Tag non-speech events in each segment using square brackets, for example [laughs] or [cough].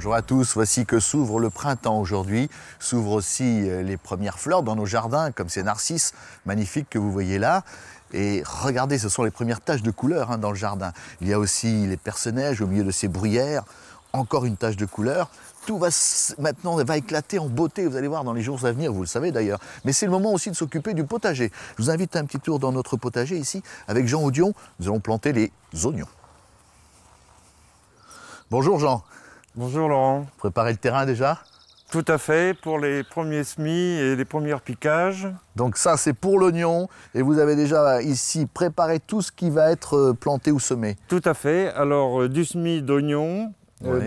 Bonjour à tous, voici que s'ouvre le printemps aujourd'hui. S'ouvrent aussi euh, les premières fleurs dans nos jardins, comme ces narcisses magnifiques que vous voyez là. Et regardez, ce sont les premières taches de couleur hein, dans le jardin. Il y a aussi les personnages au milieu de ces bruyères, encore une tache de couleur. Tout va maintenant va éclater en beauté, vous allez voir dans les jours à venir, vous le savez d'ailleurs. Mais c'est le moment aussi de s'occuper du potager. Je vous invite à un petit tour dans notre potager ici avec Jean Audion. Nous allons planter les oignons. Bonjour Jean. Bonjour Laurent. Préparez le terrain déjà Tout à fait, pour les premiers semis et les premiers piquages. Donc ça c'est pour l'oignon et vous avez déjà ici préparé tout ce qui va être euh, planté ou semé Tout à fait, alors euh, du semis d'oignon, euh,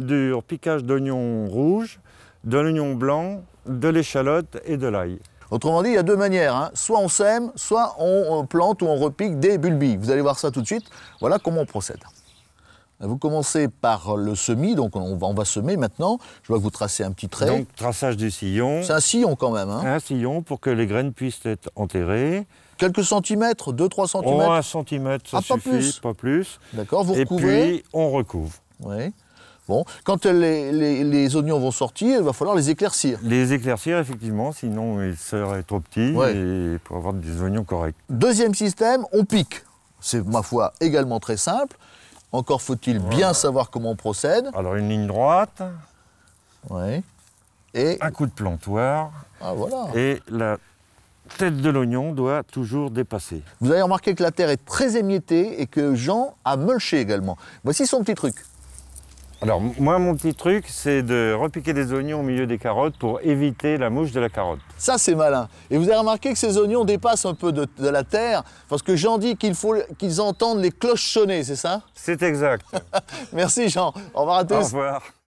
du piquage d'oignon rouge, de l'oignon blanc, de l'échalote et de l'ail. Autrement dit, il y a deux manières. Hein. Soit on sème, soit on plante ou on repique des bulbilles. Vous allez voir ça tout de suite. Voilà comment on procède. Vous commencez par le semis, donc on va, va, semer maintenant. Je vois que vous tracez un petit trait. Donc, traçage du sillon. C'est un sillon quand même. Hein. un sillon pour que les graines puissent être enterrées. Quelques centimètres, 2-3 centimètres oh, Un centimètre, ça ah, pas plus. D'accord, vous recouvrez. Et puis, on recouvre. Oui. Bon, quand les, oignons vont sortir, il va falloir les éclaircir. Les éclaircir, effectivement, sinon ils seraient trop petits et pour avoir des oignons corrects. Deuxième système, on pique. C'est, ma foi, également très simple. Encore faut-il bien savoir comment on procède. Alors une ligne droite. Et... Un coup de plantoir. Ah voilà. Et la tête de l'oignon doit toujours dépasser. Vous avez remarqué que la terre est très émiettée et que Jean a mulché également. Voici son petit truc. Alors moi mon petit truc c'est de repiquer des oignons au milieu des carottes pour éviter la mouche de la carotte. Ça c'est malin. Et vous avez remarqué que ces oignons dépassent un peu de, la terre parce que Jean dit qu'il faut qu'ils entendent les cloches sonner, c'est ça C'est exact. [laughs] Merci Jean. Au revoir à tous. Au revoir.